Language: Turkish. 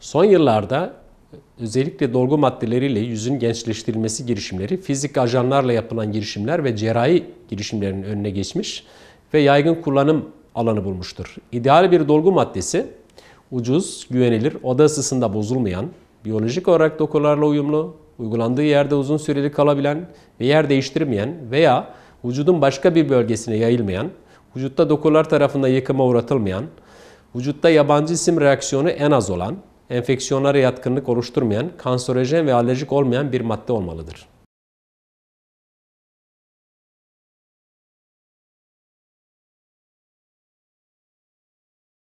Son yıllarda özellikle dolgu maddeleriyle yüzün gençleştirilmesi girişimleri, fizik ajanlarla yapılan girişimler ve cerrahi girişimlerin önüne geçmiş ve yaygın kullanım alanı bulmuştur. İdeal bir dolgu maddesi ucuz, güvenilir, oda ısısında bozulmayan, biyolojik olarak dokularla uyumlu, uygulandığı yerde uzun süreli kalabilen ve yer değiştirmeyen veya vücudun başka bir bölgesine yayılmayan, vücutta dokular tarafından yıkıma uğratılmayan, vücutta yabancı isim reaksiyonu en az olan, enfeksiyonlara yatkınlık oluşturmayan, kanserojen ve alerjik olmayan bir madde olmalıdır.